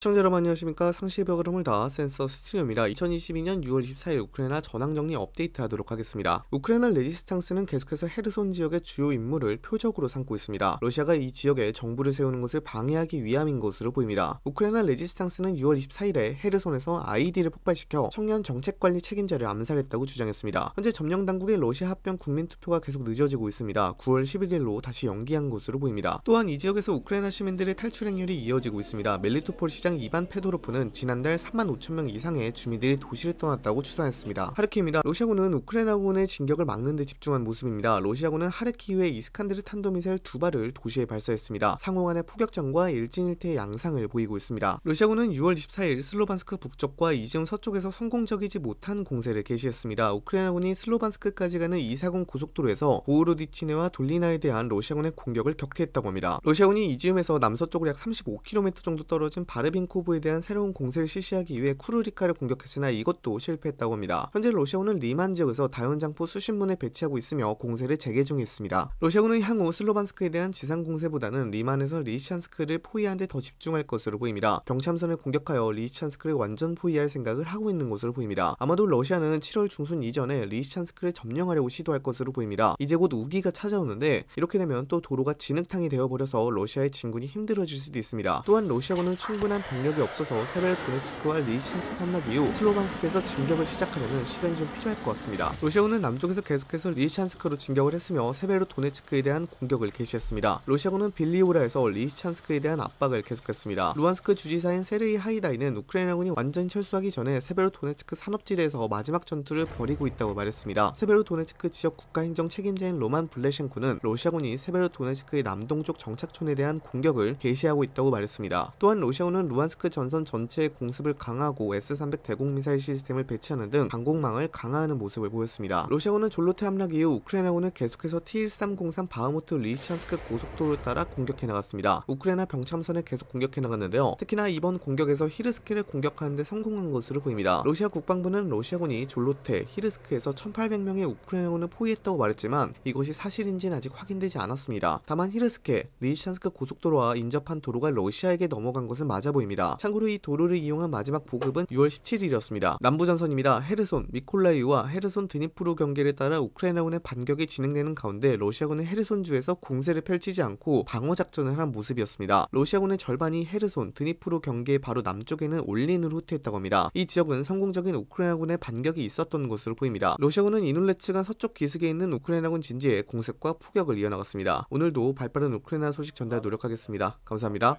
시청자 여러분 안녕하십니까 상시의벽을 허물다 센서 스튜디오입니다 2022년 6월 24일 우크라이나 전황정리 업데이트 하도록 하겠습니다 우크라이나 레지스탕스는 계속해서 헤르손 지역의 주요 인물을 표적으로 삼고 있습니다 러시아가 이 지역에 정부를 세우는 것을 방해하기 위함인 것으로 보입니다 우크라이나 레지스탕스는 6월 24일에 헤르손에서 아이디를 폭발시켜 청년 정책관리 책임자를 암살했다고 주장했습니다 현재 점령당국의 러시아 합병 국민투표가 계속 늦어지고 있습니다 9월 11일로 다시 연기한 것으로 보입니다 또한 이 지역에서 우크라이나 시민들의 탈출 행렬이 이어지고 있습니다 멜리토폴 시장 해당 이반 페도로프는 지난달 3만 5천 명 이상의 주민들이 도시를 떠났다고 추산했습니다. 하르키입니다. 러시아군은 우크라이나군의 진격을 막는 데 집중한 모습입니다. 러시아군은 하르키우의 이스칸데르 탄도미사일 두 발을 도시에 발사했습니다. 상호간의 폭격전과 일진일퇴의 양상을 보이고 있습니다. 러시아군은 6월 24일 슬로반스크 북쪽과 이지움 서쪽에서 성공적이지 못한 공세를 개시했습니다. 우크라이나군이 슬로반스크까지 가는 240 고속도로에서 보우로디치네와 돌리나에 대한 러시아군의 공격을 격퇴했다고 합니다. 러시아군이 이지움에서 남서쪽으로 약 35km 정도 떨어진 바르비 레즈빈코브에 대한 새로운 공세를 실시하기 위해 쿠르리카를 공격했으나 이것도 실패했다고 합니다. 현재 러시아군은 리만 지역에서 다연장포 수십 문에 배치하고 있으며 공세를 재개 중에있습니다 러시아군은 향후 슬로반스크에 대한 지상 공세보다는 리만에서 리시찬스크를 포위하는 데더 집중할 것으로 보입니다. 병참선을 공격하여 리시찬스크를 완전 포위할 생각을 하고 있는 것으로 보입니다. 아마도 러시아는 7월 중순 이전에 리시찬스크를 점령하려고 시도할 것으로 보입니다. 이제 곧 우기가 찾아오는데 이렇게 되면 또 도로가 진흙탕이 되어버려서 러시아의 진군이 힘들어질 수도 있습니다. 또한 러시아군은 충분한 경력이 없어서 세벨 도네츠크와 리신스 시 함락 이후 슬로반스크에서 진격을 시작하려면 시간이 좀 필요할 것 같습니다. 러시아군은 남쪽에서 계속해서 리시찬스크로 진격을 했으며 세베르 도네츠크에 대한 공격을 개시했습니다. 러시아군은 빌리오라에서 리시찬스크에 대한 압박을 계속했습니다. 루안스크 주지사인 세르이 하이다이는 우크라이나군이 완전히 철수하기 전에 세베르 도네츠크 산업지대에서 마지막 전투를 벌이고 있다고 말했습니다. 세베르 도네츠크 지역 국가행정 책임자인 로만 블레셴코는 러시아군이 세베르 도네츠크의 남동쪽 정착촌에 대한 공격을 개시하고 있다고 말했습니다. 또한 러시아군은 루안스크 전선 전체의 공습을 강하고 화 S-300 대공 미사일 시스템을 배치하는 등방공망을 강화하는 모습을 보였습니다. 러시아군은 졸로테 함락 이후 우크라이나군은 계속해서 T-1303 바흐모트 리시찬스크 고속도로를 따라 공격해 나갔습니다. 우크라이나 병참선에 계속 공격해 나갔는데요. 특히나 이번 공격에서 히르스키를 공격하는데 성공한 것으로 보입니다. 러시아 국방부는 러시아군이 졸로테, 히르스크에서 1,800명의 우크라이나군을 포위했다고 말했지만 이것이 사실인지는 아직 확인되지 않았습니다. 다만 히르스케, 리시찬스크 고속도로와 인접한 도로가 러시아에게 넘어간 것은 맞아 보입니다. 전선입니다. 참고로 이 도로를 이용한 마지막 보급은 6월 17일이었습니다. 남부 전선입니다. 헤르손, 미콜라이와 헤르손 드니프로 경계를 따라 우크라이나군의 반격이 진행되는 가운데 러시아군은 헤르손주에서 공세를 펼치지 않고 방어 작전을 한 모습이었습니다. 러시아군의 절반이 헤르손, 드니프로 경계의 바로 남쪽에는 올린을 후퇴했다고 합니다. 이 지역은 성공적인 우크라이나군의 반격이 있었던 것으로 보입니다. 러시아군은 이눌레츠간 서쪽 기슭에 있는 우크라이나군 진지에 공습과 폭격을 이어나갔습니다. 오늘도 발빠른 우크라이나 소식 전달 노력하겠습니다. 감사합니다.